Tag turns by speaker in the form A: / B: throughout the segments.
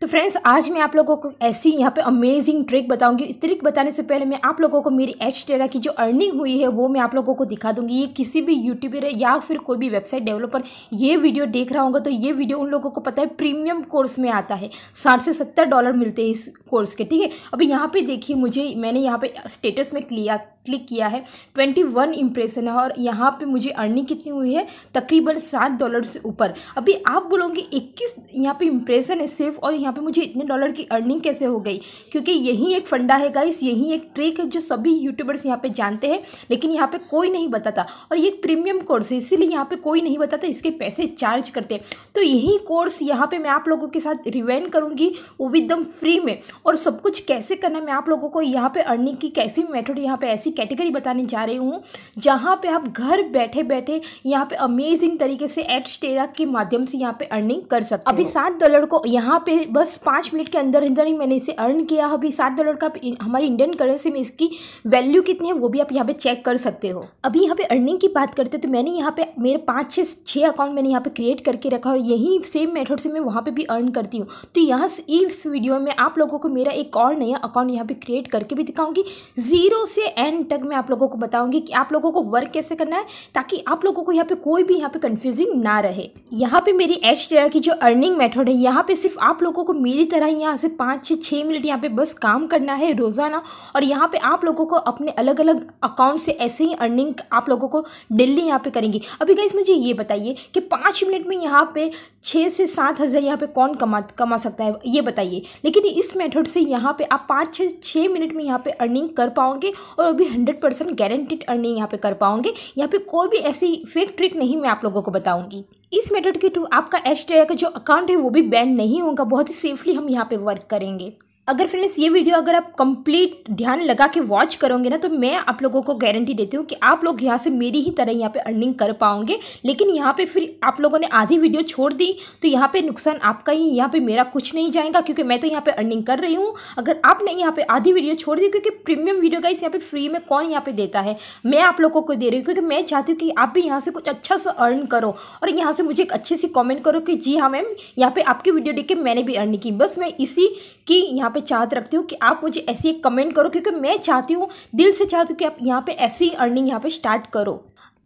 A: तो फ्रेंड्स आज मैं आप लोगों को ऐसी यहाँ पे अमेजिंग ट्रिक बताऊंगी इस ट्रिक बताने से पहले मैं आप लोगों को मेरी एच टेरा की जो अर्निंग हुई है वो मैं आप लोगों को दिखा दूंगी ये किसी भी यूट्यूबर या फिर कोई भी वेबसाइट डेवलपर ये वीडियो देख रहा होगा तो ये वीडियो उन लोगों को पता है प्रीमियम कोर्स में आता है साठ से सत्तर डॉलर मिलते हैं इस कोर्स के ठीक है अभी यहाँ पर देखिए मुझे मैंने यहाँ पर स्टेटस में क्लिया क्लिक किया है ट्वेंटी वन इंप्रेशन है और यहाँ पर मुझे अर्निंग कितनी हुई है तकरीबन सात डॉलर से ऊपर अभी आप बोलोगे इक्कीस यहाँ पर इंप्रेशन है सिर्फ और यहाँ यहाँ पे मुझे इतने डॉलर की अर्निंग कैसे हो गई क्योंकि यही एक फंडा है गाइस यही एक ट्रिक है जो सभी यूट्यूबर्स यहाँ पे जानते हैं लेकिन यहाँ पे कोई नहीं बताता और ये एक प्रीमियम कोर्स है इसीलिए यहाँ पे कोई नहीं बताता इसके पैसे चार्ज करते तो यही कोर्स यहाँ पे मैं आप लोगों के साथ रिवेन करूँगी वो भी एकदम फ्री में और सब कुछ कैसे करना मैं आप लोगों को यहाँ पर अर्निंग की कैसी मेथड यहाँ पर ऐसी कैटेगरी बताने जा रही हूँ जहाँ पर आप घर बैठे बैठे यहाँ पर अमेजिंग तरीके से एड स्टेरा के माध्यम से यहाँ पर अर्निंग कर सकते अभी सात डॉलर को यहाँ पे बस पाँच मिनट के अंदर अंदर ही मैंने इसे अर्न किया अभी सात डॉलर का हमारी इंडियन करेंसी में इसकी वैल्यू कितनी है वो भी आप यहाँ पे चेक कर सकते हो अभी यहाँ पे अर्निंग की बात करते हैं तो मैंने यहाँ पे मेरे पाँच छः छः अकाउंट मैंने यहाँ पे क्रिएट करके रखा और यही सेम मेथड से मैं वहाँ पर भी अर्न करती हूँ तो यहाँ इस वीडियो में आप लोगों को मेरा एक और नया अकाउंट यहाँ पर क्रिएट करके भी दिखाऊँगी जीरो से एंड तक मैं आप लोगों को बताऊँगी कि आप लोगों को वर्क कैसे करना है ताकि आप लोगों को यहाँ पर कोई भी यहाँ पर कन्फ्यूजिंग ना रहे यहाँ पर मेरी एच की जो अर्निंग मेथड है यहाँ पर सिर्फ आप लोगों को मेरी तरह ही यहाँ से पाँच छः छः मिनट यहाँ पे बस काम करना है रोज़ाना और यहाँ पे आप लोगों को अपने अलग अलग अकाउंट से ऐसे ही अर्निंग आप लोगों को डेली यहाँ पे करेंगी अभी गाइस मुझे ये बताइए कि पाँच मिनट में यहाँ पे छः से सात हज़ार यहाँ पे कौन कमा कमा सकता है ये बताइए लेकिन इस मेथड से यहाँ पे आप पाँच छः छः मिनट में यहाँ पे अर्निंग कर पाओगे और अभी हंड्रेड परसेंट गारंटेड अर्निंग यहाँ पे कर पाओगे यहाँ पे कोई भी ऐसी फेक ट्रिक नहीं मैं आप लोगों को बताऊंगी इस मेथड के थ्रू आपका एच का जो अकाउंट है वो भी बैन नहीं होगा बहुत ही सेफली हम यहाँ पे वर्क करेंगे अगर फ्रेंड्स ये वीडियो अगर आप कंप्लीट ध्यान लगा के वॉच करोगे ना तो मैं आप लोगों को गारंटी देती हूँ कि आप लोग यहाँ से मेरी ही तरह यहाँ पे अर्निंग कर पाओगे लेकिन यहाँ पे फिर आप लोगों ने आधी वीडियो छोड़ दी तो यहाँ पे नुकसान आपका ही यहाँ पे मेरा कुछ नहीं जाएगा क्योंकि मैं तो यहाँ पर अर्निंग कर रही हूँ अगर आपने यहाँ पर आधी वीडियो छोड़ दी क्योंकि प्रीमियम वीडियो का इस यहाँ फ्री में कौन यहाँ पे देता है मैं आप लोगों को दे रही हूँ क्योंकि मैं चाहती हूँ कि आप भी यहाँ से कुछ अच्छा सा अर्न करो और यहाँ से मुझे एक अच्छी सी कॉमेंट करो कि जी हाँ मैम यहाँ पर आपकी वीडियो देख के मैंने भी अर्निंग की बस मैं इसी की यहाँ पर पे चाहत रखती हूँ कि आप मुझे ऐसी एक कमेंट करो क्योंकि मैं चाहती हूँ दिल से चाहती हूँ कि आप यहाँ पे ऐसी अर्निंग यहाँ पे स्टार्ट करो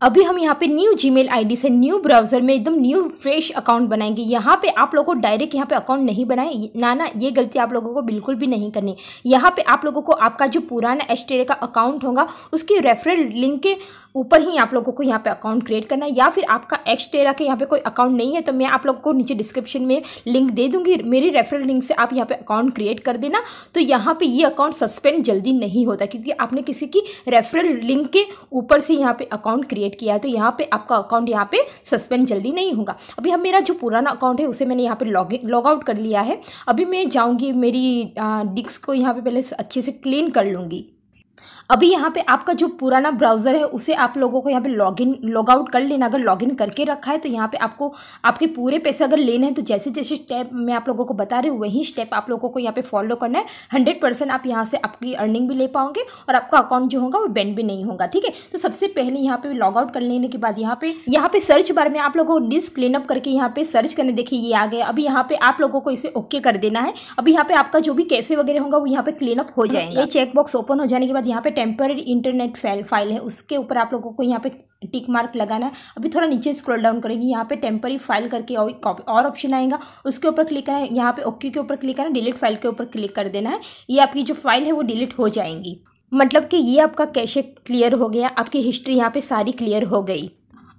A: अभी हम यहाँ पे न्यू जीमेल आईडी से न्यू ब्राउज़र में एकदम न्यू फ्रेश अकाउंट बनाएंगे यहाँ पे आप लोगों को डायरेक्ट यहाँ पे अकाउंट नहीं बनाए ना ना ये गलती आप लोगों को बिल्कुल भी नहीं करनी यहाँ पे आप लोगों को आपका जो पुराना एच का अकाउंट होगा उसकी रेफरल लिंक के ऊपर ही आप लोगों को यहाँ पे अकाउंट क्रिएट करना है या फिर आपका एक्सटेरा टेरा के यहाँ पे कोई अकाउंट नहीं है तो मैं आप लोगों को नीचे डिस्क्रिप्शन में लिंक दे दूँगी मेरी रेफरल लिंक से आप यहाँ पे अकाउंट क्रिएट कर देना तो यहाँ पे ये अकाउंट सस्पेंड जल्दी नहीं होता क्योंकि आपने किसी की रेफरल लिंक के ऊपर से यहाँ पे अकाउंट क्रिएट क्रिएट किया है तो यहाँ पे आपका अकाउंट यहाँ पे सस्पेंड जल्दी नहीं होगा अभी हम मेरा जो पुराना अकाउंट है उसे मैंने यहाँ पे लॉग लॉग आउट कर लिया है अभी मैं जाऊँगी मेरी डिस्क को यहाँ पे पहले अच्छे से क्लीन कर लूँगी अभी यहाँ पे आपका जो पुराना ब्राउज़र है उसे आप लोगों को यहाँ पे लॉगिन लॉग आउट कर लेना अगर लॉगिन करके रखा है तो यहाँ पे आपको आपके पूरे पैसे अगर लेने हैं तो जैसे जैसे स्टेप मैं आप लोगों को बता रही हूँ वही स्टेप आप लोगों को यहाँ पे फॉलो करना है हंड्रेड परसेंट आप यहाँ से आपकी अर्निंग भी ले पाओगे और आपका अकाउंट जो होगा वो बैंड भी नहीं होगा ठीक है तो सबसे पहले यहाँ पे लॉग आउट कर लेने के बाद यहाँ पे यहाँ पे सर्च बार में आप लोगों को डिस्क क्लीन अप करके यहाँ पे सर्च करने देखिए ये आ गया अभी यहाँ पे आप लोगों को इसे ओके कर देना है अभी यहाँ पे आपका जो भी कैसे वगैरह होगा वो यहाँ पे क्लीन अप हो जाएगा ये चेक बॉक्स ओपन हो जाने के बाद यहाँ पे टेम्पररी इंटरनेट फाइल फाइल है उसके ऊपर आप लोगों को यहाँ पे टिक मार्क लगाना है अभी थोड़ा नीचे स्क्रॉल डाउन करेंगे यहाँ पे टेम्पररी फाइल करके और कॉपी और ऑप्शन आएगा उसके ऊपर क्लिक करना है यहाँ पे ओके के ऊपर क्लिक करना है डिलीट फाइल के ऊपर क्लिक कर देना है ये आपकी जो फाइल है वो डिलीट हो जाएंगी मतलब कि ये आपका कैशे क्लियर हो गया आपकी हिस्ट्री यहाँ पे सारी क्लियर हो गई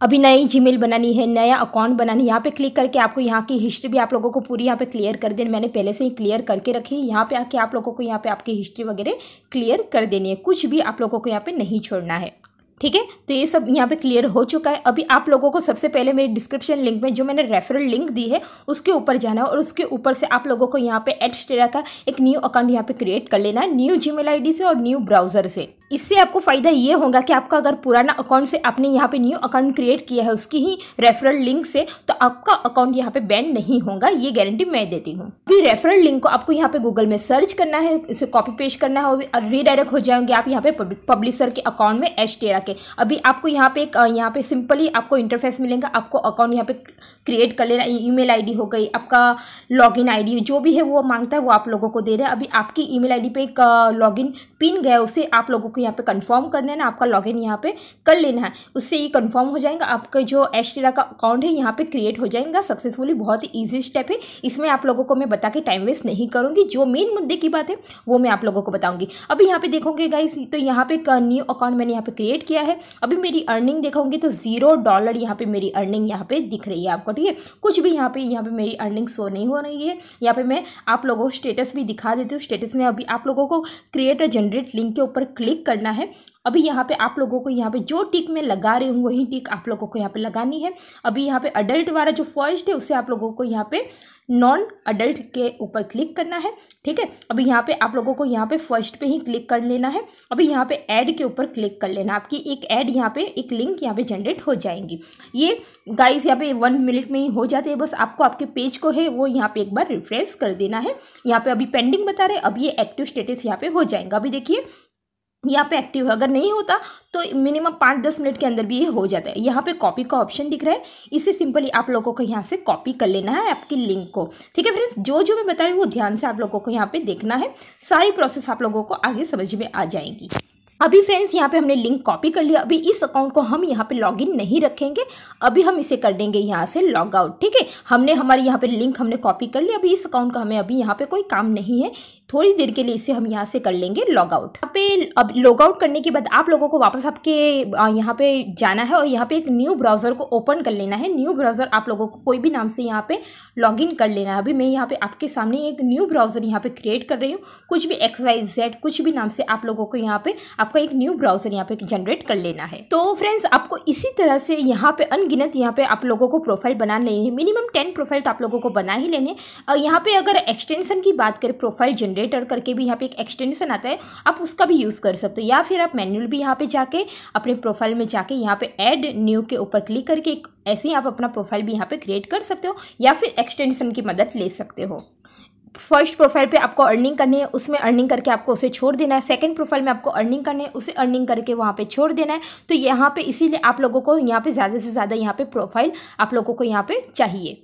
A: अभी नई जीमेल बनानी है नया अकाउंट बनानी है यहाँ पे क्लिक करके आपको यहाँ की हिस्ट्री भी आप लोगों को पूरी यहाँ पे क्लियर कर देनी मैंने पहले से ही क्लियर करके रखी है यहाँ पे आके आप लोगों को यहाँ पे आपकी हिस्ट्री वगैरह क्लियर कर देनी है कुछ भी आप लोगों को यहाँ पे नहीं छोड़ना है ठीक है तो ये सब यहाँ पे क्लियर हो चुका है अभी आप लोगों को सबसे पहले मेरी डिस्क्रिप्शन लिंक में जो मैंने रेफरल लिंक दी है उसके ऊपर जाना है और उसके ऊपर से आप लोगों को यहाँ पे एडस्टेरा का एक न्यू अकाउंट यहाँ पे क्रिएट कर लेना है न्यू जीमेल आईडी से और न्यू ब्राउज़र से इससे आपको फ़ायदा ये होगा कि आपका अगर पुराना अकाउंट से आपने यहाँ पे न्यू अकाउंट क्रिएट किया है उसकी ही रेफरल लिंक से तो आपका अकाउंट यहाँ पे बैन नहीं होगा ये गारंटी मैं देती हूँ अभी रेफरल लिंक को आपको यहाँ पे गूगल में सर्च करना है इसे कॉपी पेश करना है और रीडायरेक्ट हो जाएंगे आप यहाँ पे पब्लिसर के अकाउंट में एच टेरा के अभी आपको यहाँ पे एक यहाँ पे सिंपली आपको इंटरफेस मिलेगा आपको अकाउंट यहाँ पे क्रिएट कर लेना ई मेल हो गई आपका लॉग इन जो भी है वो मांगता है वो आप लोगों को दे रहे हैं अभी आपकी आई डी पे एक लॉगिन पिन गया उसे आप लोगों आपको यहाँ पे कंफर्म कर लेना आपका लॉग इन यहाँ पे कर लेना है उससे ये कंफर्म हो जाएगा आपका जो एच का अकाउंट है यहाँ पे क्रिएट हो जाएगा सक्सेसफुली बहुत ही ईजी स्टेप है इसमें आप लोगों को मैं बता के टाइम वेस्ट नहीं करूँगी जो मेन मुद्दे की बात है वो मैं आप लोगों को बताऊँगी अभी यहाँ पे देखोगे गाइस तो यहाँ पे न्यू अकाउंट मैंने यहाँ पे क्रिएट किया है अभी मेरी अर्निंग देखोगे तो जीरो डॉलर यहाँ पे मेरी अर्निंग यहाँ पे दिख रही है आपको ठीक है कुछ भी यहाँ पे यहाँ पे मेरी अर्निंग शो नहीं हो रही है यहाँ पे मैं आप लोगों को स्टेटस भी दिखा देती हूँ स्टेटस में अभी आप लोगों को क्रिएट अ जनरेट लिंक के ऊपर क्लिक करना है अभी यहाँ पे आप लोगों को यहाँ पे जो टिक मैं लगा रही हूँ वही टिक आप लोगों को यहाँ पे लगानी है अभी यहाँ पे अडल्ट वाला जो फर्स्ट है उसे आप लोगों को यहाँ पे नॉन अडल्ट के ऊपर क्लिक करना है ठीक है अभी यहाँ पे आप लोगों को यहाँ पे फर्स्ट पे ही क्लिक कर लेना है अभी यहाँ पे ऐड के ऊपर क्लिक कर लेना आपकी एक ऐड यहाँ पे एक लिंक यहाँ पे जनरेट हो जाएंगी ये गाइस यहाँ पे वन मिनट में ही हो जाते हैं बस आपको आपके पेज को है वो यहाँ पे एक बार रिफ्रेश कर देना है यहाँ पे अभी पेंडिंग बता रहे अब ये एक्टिव स्टेटस यहाँ पे हो जाएगा अभी देखिए यहाँ पे एक्टिव है अगर नहीं होता तो मिनिमम पाँच दस मिनट के अंदर भी ये हो जाता है यहाँ पे कॉपी का ऑप्शन दिख रहा है इसे सिंपली आप लोगों को यहाँ से कॉपी कर लेना है आपकी लिंक को ठीक है फ्रेंड्स जो जो मैं बता रही हूँ वो ध्यान से आप लोगों को यहाँ पे देखना है सारी प्रोसेस आप लोगों को आगे समझ में आ जाएगी अभी फ्रेंड्स यहाँ पे हमने लिंक कॉपी कर लिया अभी इस अकाउंट को हम यहाँ पे लॉगिन नहीं रखेंगे अभी हम इसे कर देंगे यहाँ से लॉग आउट ठीक है हमने हमारे यहाँ पे लिंक हमने कॉपी कर लिया अभी इस अकाउंट का हमें अभी यहाँ पे कोई काम नहीं है थोड़ी देर के लिए इसे हम यहाँ से कर लेंगे लॉग आउट यहाँ पे अब लॉग आउट करने के बाद आप लोगों को वापस आपके यहाँ पे जाना है और यहाँ पे एक न्यू ब्राउजर को ओपन कर लेना है न्यू ब्राउजर आप लोगों को कोई भी नाम से यहाँ पे लॉग इन कर लेना है अभी मैं यहाँ पे आपके सामने एक न्यू ब्राउजर यहाँ पे क्रिएट कर रही हूँ कुछ भी एक्स वाई जेड कुछ भी नाम से आप लोगों को यहाँ पे आपका एक न्यू ब्राउजर यहाँ पे जनरेट कर लेना है तो फ्रेंड्स आपको इसी तरह से यहाँ पे अनगिनत यहाँ पे आप लोगों को प्रोफाइल बना लेनी है मिनिमम टेन प्रोफाइल तो आप लोगों को बना ही लेने यहाँ पे अगर एक्सटेंशन की बात करें प्रोफाइल जनरेट जनरेटर करके भी यहाँ पे एक एक्सटेंशन आता है आप उसका भी यूज़ कर सकते हो या फिर आप मैनुअल भी यहाँ पे जाके अपने प्रोफाइल में जाके यहाँ पे ऐड न्यू के ऊपर क्लिक करके एक ऐसे ही आप अपना प्रोफाइल भी यहाँ पे क्रिएट कर सकते हो या फिर एक्सटेंशन की मदद ले सकते हो फर्स्ट प्रोफाइल पे आपको अर्निंग करनी है उसमें अर्निंग करके आपको उसे छोड़ देना है सेकंड प्रोफाइल में आपको अर्निंग करनी है उसे अर्निंग करके वहाँ पे छोड़ देना है तो यहाँ पे इसीलिए आप लोगों को यहाँ पे ज़्यादा से ज़्यादा यहाँ पे प्रोफाइल आप लोगों को यहाँ पे चाहिए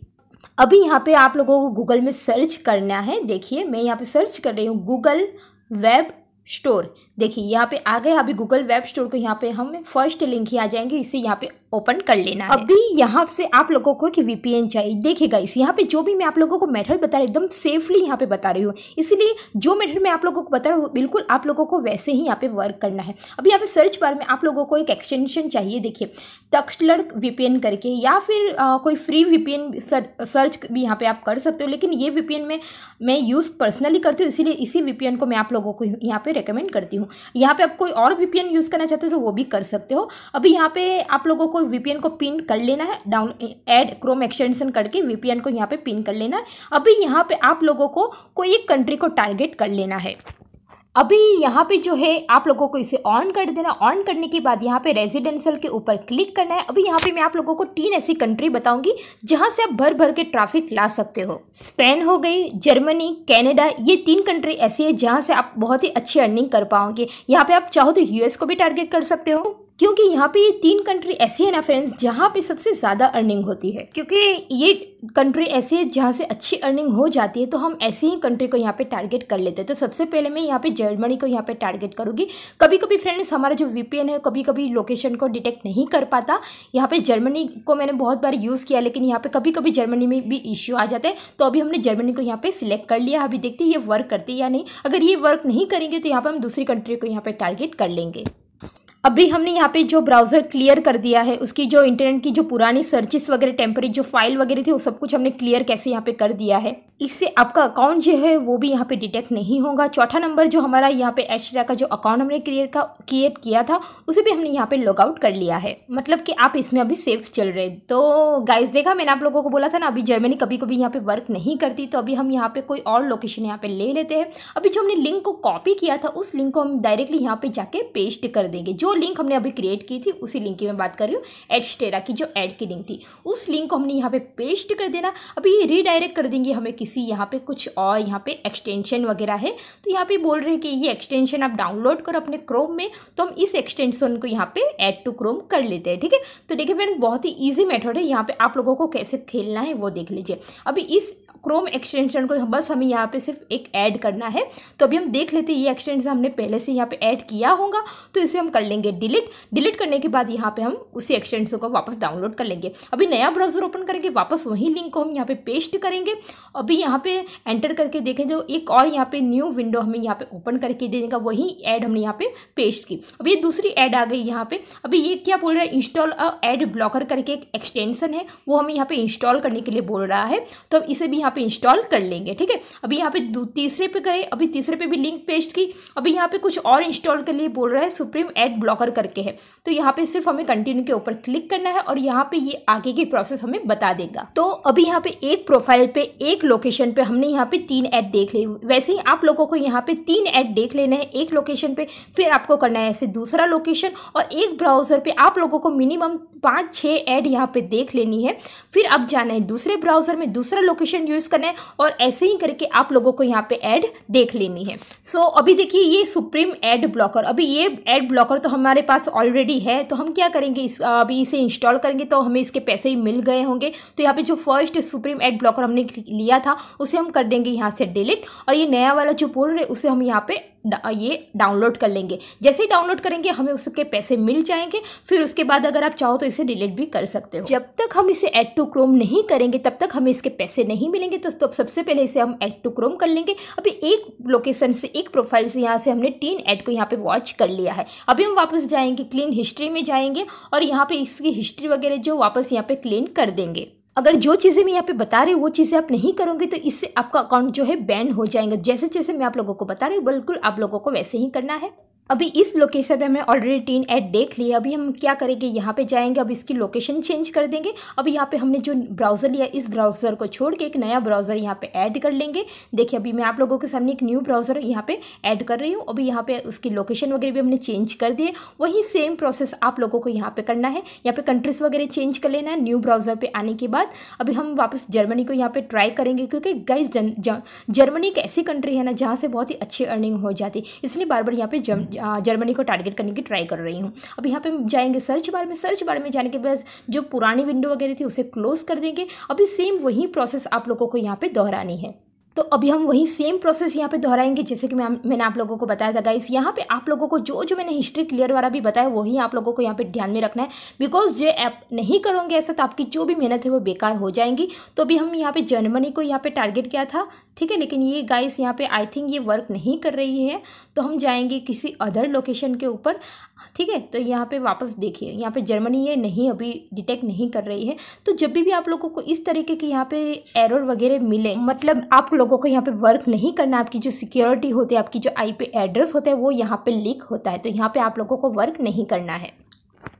A: अभी यहाँ पे आप लोगों को गूगल में सर्च करना है देखिए मैं यहाँ पे सर्च कर रही हूँ गूगल वेब स्टोर देखिए यहाँ पे आ गए अभी गूगल वेब स्टोर को यहाँ पे हम फर्स्ट लिंक ही आ जाएंगे इसे यहाँ पे ओपन कर लेना है अभी यहाँ से आप लोगों को कि वीपीएन चाहिए देखिएगा इस यहाँ पे जो भी मैं आप लोगों को मेथड बता रही एकदम सेफली यहाँ पे बता रही हूँ इसीलिए जो मेथड मैं आप लोगों को बता रहा हूँ बिल्कुल आप लोगों को वैसे ही यहाँ पे वर्क करना है अभी यहाँ पे सर्च बार में आप लोगों को एक एक्सटेंशन चाहिए देखिए तक्सलर वीपीएन करके या फिर आ, कोई फ्री वीपीएन सर्च भी यहाँ पे आप कर सकते हो लेकिन ये वीपीएन में मैं यूज़ पर्सनली करती हूँ इसीलिए इसी वीपीएन को मैं आप लोगों को यहाँ पे रिकमेंड करती हूँ हूँ यहाँ पे आप कोई और वीपीएन यूज़ करना चाहते हो तो वो भी कर सकते हो अभी यहाँ पे आप लोगों को वीपीएन को पिन कर लेना है डाउन एड क्रोम एक्सटेंशन करके वीपीएन को यहाँ पे पिन कर लेना है अभी यहाँ पे आप लोगों को कोई एक कंट्री को टारगेट कर लेना है अभी यहाँ पे जो है आप लोगों को इसे ऑन कर देना ऑन करने के बाद यहाँ पे रेजिडेंशियल के ऊपर क्लिक करना है अभी यहाँ पे मैं आप लोगों को तीन ऐसी कंट्री बताऊंगी जहाँ से आप भर भर के ट्रैफिक ला सकते हो स्पेन हो गई जर्मनी कनाडा ये तीन कंट्री ऐसी है जहाँ से आप बहुत ही अच्छी अर्निंग कर पाओगे यहाँ पे आप चाहो तो यूएस को भी टारगेट कर सकते हो क्योंकि यहाँ पे ये तीन कंट्री ऐसी है ना फ्रेंड्स जहाँ पे सबसे ज़्यादा अर्निंग होती है क्योंकि ये कंट्री ऐसी है जहाँ से अच्छी अर्निंग हो जाती है तो हम ऐसी ही कंट्री को यहाँ पे टारगेट कर लेते हैं तो सबसे पहले मैं यहाँ पे जर्मनी को यहाँ पे टारगेट करूँगी कभी कभी फ्रेंड्स हमारा जो वी है कभी कभी लोकेशन को डिटेक्ट नहीं कर पाता यहाँ पर जर्मनी को मैंने बहुत बार यूज़ किया लेकिन यहाँ पर कभी कभी जर्मनी में भी इश्यू आ जाता है तो अभी हमने जर्मनी को यहाँ पर सिलेक्ट कर लिया अभी देखते हैं ये वर्क करती है या नहीं अगर ये वर्क नहीं करेंगे तो यहाँ पर हम दूसरी कंट्री को यहाँ पर टारगेट कर लेंगे अभी हमने यहाँ पे जो ब्राउज़र क्लियर कर दिया है उसकी जो इंटरनेट की जो पुरानी सर्चिस वगैरह टेम्परेरी जो फाइल वगैरह थी वो सब कुछ हमने क्लियर कैसे यहाँ पे कर दिया है इससे आपका अकाउंट जो है वो भी यहाँ पे डिटेक्ट नहीं होगा चौथा नंबर जो हमारा यहाँ पे एच का जो अकाउंट हमने क्रिएट का क्रिएट किया था उसे भी हमने यहाँ पे लॉगआउट कर लिया है मतलब कि आप इसमें अभी सेफ चल रहे तो गाइस देखा मैंने आप लोगों को बोला था ना अभी जर्मनी कभी कभी यहाँ पे वर्क नहीं करती तो अभी हम यहाँ पे कोई और लोकेशन यहाँ पे ले लेते हैं अभी जो हमने लिंक को कॉपी किया था उस लिंक को हम डायरेक्टली यहाँ पे जाके पेस्ट कर देंगे जो लिंक हमने अभी क्रिएट की थी उसी लिंक की मैं बात कर रही हूँ एडस्टेरा की जो एड की लिंक थी उस लिंक को हमने यहाँ पे पेस्ट कर देना अभी ये रीडायरेक्ट कर देंगे हमें किसी यहाँ पे कुछ और यहाँ पे एक्सटेंशन वगैरह है तो यहाँ पे बोल रहे हैं कि ये एक्सटेंशन आप डाउनलोड करो अपने क्रोम में तो हम इस एक्सटेंशन को यहाँ पे एड टू क्रोम कर लेते हैं ठीक है तो देखिए फ्रेंड्स बहुत ही ईजी मेथड है यहाँ पे आप लोगों को कैसे खेलना है वो देख लीजिए अभी इस क्रोम एक्सटेंशन को बस हमें यहाँ पे सिर्फ एक ऐड करना है तो अभी हम देख लेते हैं ये एक्सटेंशन हमने पहले से यहाँ पे ऐड किया होगा तो इसे हम कर लेंगे डिलीट डिलीट करने के बाद यहाँ पे हम उसी एक्सटेंशन को वापस डाउनलोड कर लेंगे अभी नया ब्राउजर ओपन करेंगे वापस वही लिंक को हम यहाँ पे पेस्ट करेंगे अभी यहाँ पे एंटर करके देखें जो एक और यहाँ पे न्यू विंडो हमें यहाँ पे ओपन करके दे देगा वही ऐड हमने यहाँ पे पेस्ट की अब ये दूसरी ऐड आ गई यहाँ पे अभी ये क्या बोल रहा है इंस्टॉल ऐड ब्लॉकर करके एक एक्सटेंशन है वो हमें यहाँ पे इंस्टॉल करने के लिए बोल रहा है तो अब इसे भी यहाँ यहाँ पे इंस्टॉल कर लेंगे ठीक है अभी यहाँ पे तीसरे पे गए अभी तीसरे पे भी लिंक पेस्ट की अभी यहाँ पे कुछ और इंस्टॉल के लिए बोल रहा है सुप्रीम एड ब्लॉकर करके है तो यहाँ पे सिर्फ हमें कंटिन्यू के ऊपर क्लिक करना है और यहाँ पे ये आगे की प्रोसेस हमें बता देगा तो अभी यहाँ पे एक प्रोफाइल पे एक लोकेशन पे हमने यहाँ पे तीन ऐड देख ली वैसे ही आप लोगों को यहाँ पे तीन ऐड देख लेने हैं एक लोकेशन पे फिर आपको करना है ऐसे दूसरा लोकेशन और एक ब्राउजर पे आप लोगों को मिनिमम पांच छह ऐड यहाँ पे देख लेनी है फिर अब जाना है दूसरे ब्राउजर में दूसरा लोकेशन यूज यूज़ करना है और ऐसे ही करके आप लोगों को यहाँ पे ऐड देख लेनी है सो so, अभी देखिए ये सुप्रीम ऐड ब्लॉकर अभी ये ऐड ब्लॉकर तो हमारे पास ऑलरेडी है तो हम क्या करेंगे इस अभी इसे इंस्टॉल करेंगे तो हमें इसके पैसे ही मिल गए होंगे तो यहाँ पर जो फर्स्ट सुप्रीम एड ब्लॉकर हमने लिया था उसे हम कर देंगे यहाँ से डिलीट और ये नया वाला जो बोल रहे उसे हम यहाँ पर ये डाउनलोड कर लेंगे जैसे ही डाउनलोड करेंगे हमें उसके पैसे मिल जाएंगे फिर उसके बाद अगर आप चाहो तो इसे डिलीट भी कर सकते हो जब तक हम इसे ऐड टू क्रोम नहीं करेंगे तब तक हमें इसके पैसे नहीं मिलेंगे तो, तो सबसे पहले इसे हम ऐड टू क्रोम कर लेंगे अभी एक लोकेशन से एक प्रोफाइल से यहाँ से हमने टीन ऐड को यहाँ पर वॉच कर लिया है अभी हम वापस जाएंगे क्लीन हिस्ट्री में जाएंगे और यहाँ पर इसकी हिस्ट्री वगैरह जो वापस यहाँ पर क्लीन कर देंगे अगर जो चीज़ें मैं यहाँ पे बता रही हूँ वो चीज़ें आप नहीं करोगे तो इससे आपका अकाउंट जो है बैन हो जाएगा जैसे जैसे मैं आप लोगों को बता रही हूँ बिल्कुल आप लोगों को वैसे ही करना है अभी इस लोकेशन पे हमें ऑलरेडी टीन ऐड देख ली है अभी हम क्या करेंगे यहाँ पे जाएंगे अब इसकी लोकेशन चेंज कर देंगे अब यहाँ पे हमने जो ब्राउज़र लिया इस ब्राउज़र को छोड़ के एक नया ब्राउज़र यहाँ पे ऐड कर लेंगे देखिए अभी मैं आप लोगों के सामने एक न्यू ब्राउज़र यहाँ पे ऐड कर रही हूँ अभी यहाँ पे उसकी लोकेशन वगैरह भी हमने चेंज कर दिए वही सेम प्रोसेस आप लोगों को यहाँ पर करना है यहाँ पर कंट्रीज़ वगैरह चेंज कर लेना है न्यू ब्राउज़र पर आने के बाद अभी हम वापस जर्मनी को यहाँ पर ट्राई करेंगे क्योंकि गाइज जर्मनी एक ऐसी कंट्री है ना जहाँ से बहुत ही अच्छी अर्निंग हो जाती इसलिए बार बार यहाँ पर जर्मनी को टारगेट करने की ट्राई कर रही हूँ अब यहाँ पे जाएंगे सर्च बार में सर्च बार में जाने के बाद जो पुरानी विंडो वगैरह थी उसे क्लोज़ कर देंगे अभी सेम वही प्रोसेस आप लोगों को यहाँ पे दोहरानी है तो अभी हम वही सेम प्रोसेस यहाँ पे दोहराएंगे जैसे कि मैं मैंने आप लोगों को बताया था गाइस यहाँ पे आप लोगों को जो जो मैंने हिस्ट्री क्लियर वाला भी बताया वही आप लोगों को यहाँ पे ध्यान में रखना है बिकॉज जे ऐप नहीं करोगे ऐसा तो आपकी जो भी मेहनत है वो बेकार हो जाएंगी तो अभी हम यहाँ पे जर्मनी को यहाँ पे टारगेट किया था ठीक है लेकिन ये गाइस यहाँ पे आई थिंक ये वर्क नहीं कर रही है तो हम जाएंगे किसी अदर लोकेशन के ऊपर ठीक है तो यहाँ पे वापस देखिए यहाँ पे जर्मनी ये नहीं अभी डिटेक्ट नहीं कर रही है तो जब भी, आप लोगों को इस तरीके के यहाँ पे एरर वगैरह मिले मतलब आप लोगों को यहाँ पे वर्क नहीं करना आपकी जो सिक्योरिटी होती है आपकी जो आई एड्रेस होता है वो यहाँ पे लीक होता है तो यहाँ पे आप लोगों को वर्क नहीं करना है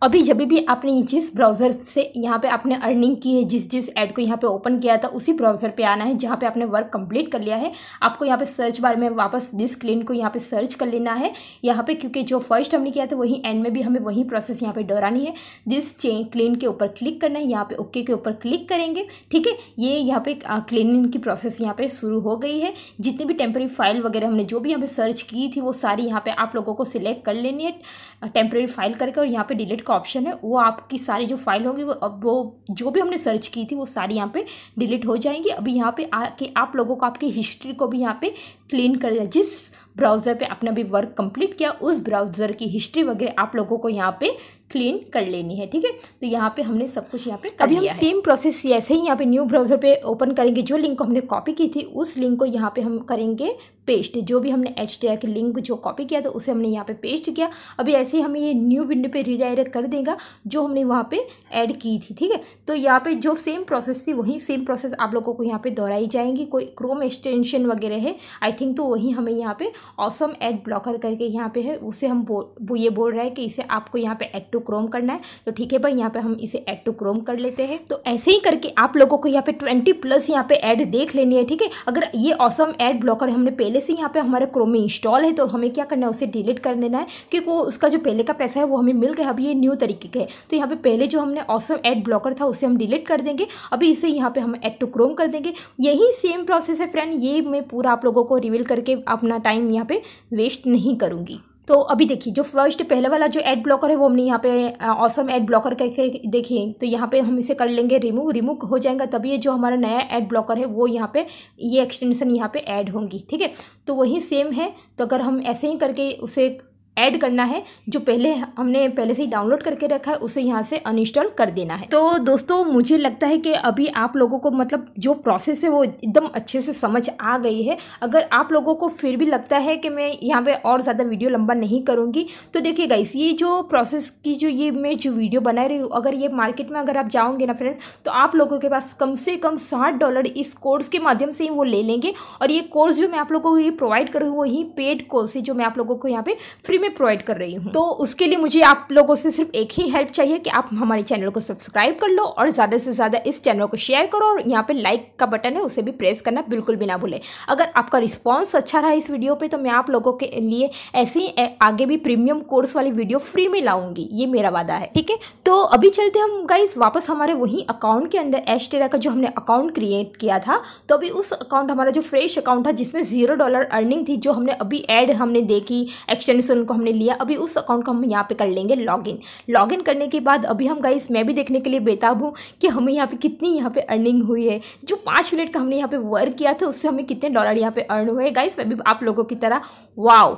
A: अभी जब भी आपने जिस ब्राउज़र से यहाँ पे आपने अर्निंग की है जिस जिस ऐड को यहाँ पे ओपन किया था उसी ब्राउज़र पे आना है जहाँ पे आपने वर्क कंप्लीट कर लिया है आपको यहाँ पे सर्च बार में वापस दिस क्लीन को यहाँ पे सर्च कर लेना है यहाँ पे क्योंकि जो फर्स्ट हमने किया था वही एंड में भी हमें वही प्रोसेस यहाँ पर दोहरानी है दिस चें क्लीन के ऊपर क्लिक करना है यहाँ पर ओके के ऊपर क्लिक करेंगे ठीक है ये यहाँ पे क्लिनिंग की प्रोसेस यहाँ पर शुरू हो गई है जितनी भी टेम्प्रेरी फाइल वगैरह हमने जो भी यहाँ पर सर्च की थी वो सारी यहाँ पर आप लोगों को सिलेक्ट कर लेनी है टेम्प्रेरी फाइल करके और यहाँ पर डिलीट डिलीट का ऑप्शन है वो आपकी सारी जो फाइल होंगी वो अब वो जो भी हमने सर्च की थी वो सारी यहाँ पे डिलीट हो जाएंगी अभी यहाँ पे आके आप लोगों को आपकी हिस्ट्री को भी यहाँ पे क्लीन कर दिया जिस ब्राउज़र पे आपने अभी वर्क कंप्लीट किया उस ब्राउज़र की हिस्ट्री वगैरह आप लोगों को यहाँ पे क्लीन कर लेनी है ठीक है तो यहाँ पे हमने सब कुछ यहाँ पे अभी हम सेम प्रोसेस ऐसे ही यहाँ पे न्यू ब्राउज़र पे ओपन करेंगे जो लिंक को हमने कॉपी की थी उस लिंक को यहाँ पे हम करेंगे पेस्ट जो भी हमने एच टी की लिंक जो कॉपी किया था उसे हमने यहाँ पे पेस्ट किया अभी ऐसे ही हमें ये न्यू विंडो पे रिडायरेक्ट कर देगा जो हमने वहाँ पे ऐड की थी ठीक है तो यहाँ पे जो सेम प्रोसेस थी वही सेम प्रोसेस आप लोगों को यहाँ पे दोहराई जाएंगी कोई क्रोम एक्सटेंशन वगैरह है आई थिंक तो वही हमें यहाँ पे ऑसम एड ब्लॉकर करके यहाँ पे है उसे हम बो, ये बोल रहे हैं कि इसे आपको यहाँ पे एड टू क्रोम करना है तो ठीक है भाई यहाँ पे हम इसे ऐड टू क्रोम कर लेते हैं तो ऐसे ही करके आप लोगों को यहाँ पे ट्वेंटी प्लस यहाँ पे ऐड देख लेनी है ठीक है अगर ये ऑसम ऐड ब्लॉकर हमने पहले से यहाँ पे हमारे क्रोम में इंस्टॉल है तो हमें क्या करना है उसे डिलीट कर देना है क्योंकि वो उसका जो पहले का पैसा है वो हमें मिल गया अभी ये न्यू तरीके का है तो यहाँ पे पहले जो हमने ऑसम ऐड ब्लॉकर था उसे हम डिलीट कर देंगे अभी इसे यहाँ पे हम ऐड टू क्रोम कर देंगे यही सेम प्रोसेस है फ्रेंड ये मैं पूरा आप लोगों को रिवील करके अपना टाइम यहाँ पे वेस्ट नहीं करूँगी तो अभी देखिए जो फर्स्ट पहले वाला जो एड ब्लॉकर है वो हमने यहाँ पे ऑसम एड ब्लॉकर करके देखिए तो यहाँ पे हम इसे कर लेंगे रिमूव रिमूव हो जाएगा तभी ये जो हमारा नया एड ब्लॉकर है वो यहाँ पे ये एक्सटेंशन यहाँ पे ऐड होंगी ठीक है तो वही सेम है तो अगर हम ऐसे ही करके उसे ऐड करना है जो पहले हमने पहले से ही डाउनलोड करके रखा है उसे यहाँ से अनइंस्टॉल कर देना है तो दोस्तों मुझे लगता है कि अभी आप लोगों को मतलब जो प्रोसेस है वो एकदम अच्छे से समझ आ गई है अगर आप लोगों को फिर भी लगता है कि मैं यहाँ पे और ज़्यादा वीडियो लंबा नहीं करूँगी तो देखिए गाइस ये जो प्रोसेस की जो ये मैं जो वीडियो बना रही हूँ अगर ये मार्केट में अगर आप जाओगे ना फ्रेंड्स तो आप लोगों के पास कम से कम साठ डॉलर इस कोर्स के माध्यम से ही वो ले लेंगे और ये कोर्स जो मैं आप लोगों को ये प्रोवाइड करूँ वही पेड कोर्स है जो मैं आप लोगों को यहाँ पर फ्री में प्रोवाइड कर रही हूँ तो उसके लिए मुझे आप लोगों से सिर्फ एक ही हेल्प चाहिए कि आप हमारे चैनल को सब्सक्राइब कर लो और ज़्यादा से ज़्यादा इस चैनल को शेयर करो और यहाँ पे लाइक का बटन है उसे भी प्रेस करना बिल्कुल भी ना भूले अगर आपका रिस्पॉन्स अच्छा रहा इस वीडियो पर तो मैं आप लोगों के लिए ऐसे आगे भी प्रीमियम कोर्स वाली वीडियो फ्री में लाऊंगी ये मेरा वादा है ठीक है तो अभी चलते हम गाइज वापस हमारे वही अकाउंट के अंदर एशटेरा का जो हमने अकाउंट क्रिएट किया था तो अभी उस अकाउंट हमारा जो फ्रेश अकाउंट था जिसमें जीरो डॉलर अर्निंग थी जो हमने अभी एड हमने देखी एक्सटेंशन को हमने लिया अभी उस अकाउंट को हम यहाँ पे कर लेंगे लॉगिन लॉगिन करने के बाद अभी हम गाइस मैं भी देखने के लिए बेताब हूँ कि हमें यहाँ पे कितनी यहाँ पे अर्निंग हुई है जो पाँच मिनट का हमने यहाँ पे वर्क किया था उससे हमें कितने डॉलर यहाँ पे अर्न हुए गाइस मैं भी आप लोगों की तरह वाओ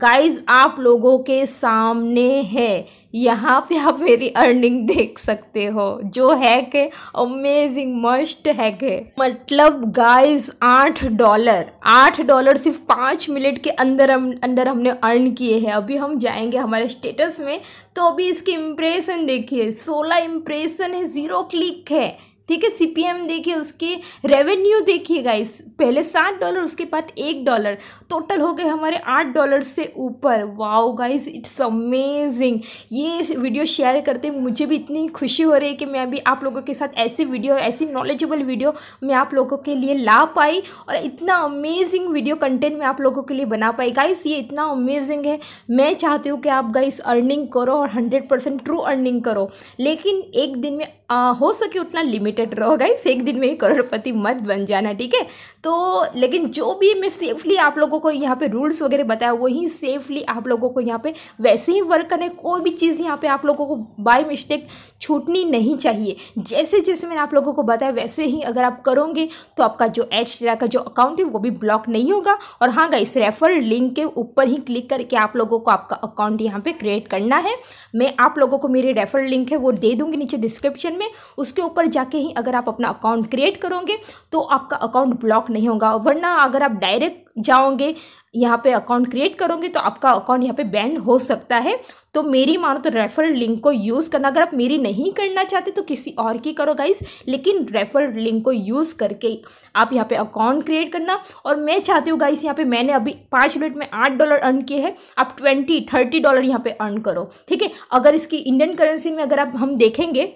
A: गाइस आप लोगों के सामने है यहाँ पे आप मेरी अर्निंग देख सकते हो जो है के अमेजिंग मस्ट हैक है मतलब गाइस आठ डॉलर आठ डॉलर सिर्फ पाँच मिनट के अंदर हम अंदर हमने अर्न किए हैं अभी हम जाएंगे हमारे स्टेटस में तो अभी इसके इम्प्रेशन देखिए सोलह इम्प्रेशन है ज़ीरो क्लिक है ठीक है सीपीएम देखिए उसके रेवेन्यू देखिए गाइस पहले सात डॉलर उसके बाद एक डॉलर टोटल हो गए हमारे आठ डॉलर से ऊपर वाओ गाइस इट्स अमेजिंग ये वीडियो शेयर करते मुझे भी इतनी खुशी हो रही है कि मैं भी आप लोगों के साथ ऐसी वीडियो ऐसी नॉलेजेबल वीडियो मैं आप लोगों के लिए ला पाई और इतना अमेजिंग वीडियो कंटेंट मैं आप लोगों के लिए बना पाई गाइस ये इतना अमेजिंग है मैं चाहती हूँ कि आप गाइस अर्निंग करो और हंड्रेड परसेंट ट्रू अर्निंग करो लेकिन एक दिन में आ, हो सके उतना लिमिटेड रहो गाइस एक दिन में ही करोड़पति मत बन जाना ठीक है तो लेकिन जो भी मैं सेफली आप लोगों को यहाँ पे रूल्स वगैरह बताया वही सेफली आप लोगों को यहाँ पे वैसे ही वर्क करने कोई भी चीज़ यहाँ पे आप लोगों को बाई मिस्टेक छूटनी नहीं चाहिए जैसे जैसे मैंने आप लोगों को बताया वैसे ही अगर आप करोगे तो आपका जो एड्स का जो अकाउंट है वो भी ब्लॉक नहीं होगा और हाँ गाइस रेफर लिंक के ऊपर ही क्लिक करके आप लोगों को आपका अकाउंट यहाँ पर क्रिएट करना है मैं आप लोगों को मेरी रेफर लिंक है वो दे दूँगी नीचे डिस्क्रिप्शन में में उसके ऊपर जाके ही अगर आप अपना अकाउंट क्रिएट करोगे तो आपका अकाउंट ब्लॉक नहीं होगा वरना अगर आप डायरेक्ट जाओगे यहाँ पे अकाउंट क्रिएट करोगे तो आपका अकाउंट यहाँ पे बैंड हो सकता है तो मेरी मानो तो रेफ़र लिंक को यूज़ करना अगर आप मेरी नहीं करना चाहते तो किसी और की करो गाइस लेकिन रेफर लिंक को यूज़ करके आप यहाँ पे अकाउंट क्रिएट करना और मैं चाहती हूँ गाइस यहाँ पे मैंने अभी पाँच मिनट में आठ डॉलर अर्न किए हैं आप ट्वेंटी थर्टी डॉलर यहाँ पर अर्न करो ठीक है अगर इसकी इंडियन करेंसी में अगर आप हम देखेंगे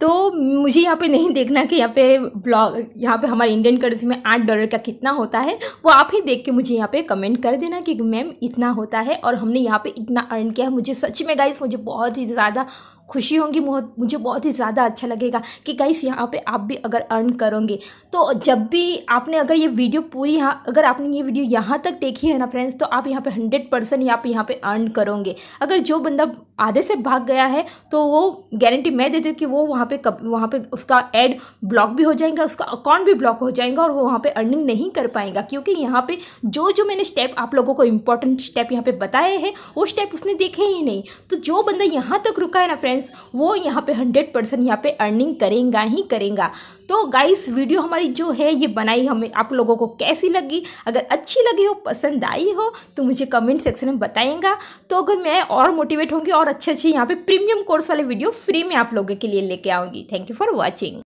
A: तो मुझे यहाँ पे नहीं देखना कि यहाँ पे ब्लॉग यहाँ पे हमारे इंडियन करेंसी में आठ डॉलर का कितना होता है वो आप ही देख के मुझे यहाँ पे कमेंट कर देना कि मैम इतना होता है और हमने यहाँ पे इतना अर्न किया है मुझे सच में गाइस मुझे बहुत ही ज़्यादा खुशी होंगी मुझे बहुत ही ज़्यादा अच्छा लगेगा कि गाइस यहाँ पे आप भी अगर अर्न करोगे तो जब भी आपने अगर ये वीडियो पूरी यहाँ अगर आपने ये वीडियो यहाँ तक देखी है ना फ्रेंड्स तो आप यहाँ पे हंड्रेड परसेंट यहाँ पे यहाँ पे अर्न करोगे अगर जो बंदा आधे से भाग गया है तो वो गारंटी मैं देती हूँ कि वो वहाँ पर कब वहाँ पर उसका एड ब्लॉक भी हो जाएगा उसका अकाउंट भी ब्लॉक हो जाएगा और वो वहाँ पर अर्निंग नहीं कर पाएगा क्योंकि यहाँ पर जो जो मैंने स्टेप आप लोगों को इंपॉर्टेंट स्टेप यहाँ पर बताए हैं वो स्टेप उसने देखे ही नहीं तो जो बंदा यहाँ तक रुका है ना फ्रेंड्स फ्रेंड्स वो यहाँ पे हंड्रेड परसेंट यहाँ पे अर्निंग करेंगे ही करेंगे तो गाइस वीडियो हमारी जो है ये बनाई हमें आप लोगों को कैसी लगी अगर अच्छी लगी हो पसंद आई हो तो मुझे कमेंट सेक्शन में बताएंगा तो अगर मैं और मोटिवेट होंगी और अच्छे अच्छे यहाँ पे प्रीमियम कोर्स वाले वीडियो फ्री में आप लोगों के लिए लेके आऊँगी थैंक यू फॉर वॉचिंग